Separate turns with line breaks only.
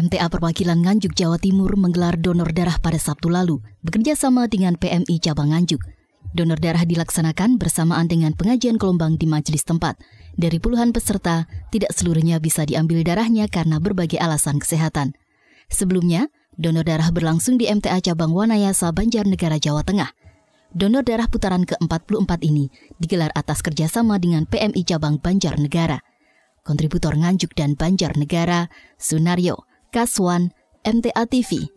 MTA Perwakilan Nganjuk Jawa Timur menggelar donor darah pada Sabtu lalu, bekerjasama dengan PMI Cabang Nganjuk. Donor darah dilaksanakan bersamaan dengan pengajian gelombang di majelis tempat. Dari puluhan peserta, tidak seluruhnya bisa diambil darahnya karena berbagai alasan kesehatan. Sebelumnya, donor darah berlangsung di MTA Cabang Wanayasa, Banjarnegara, Jawa Tengah. Donor darah putaran ke-44 ini digelar atas kerjasama dengan PMI Cabang Banjarnegara. Kontributor Nganjuk dan Banjarnegara, Sunario, Kaswan, MTA TV.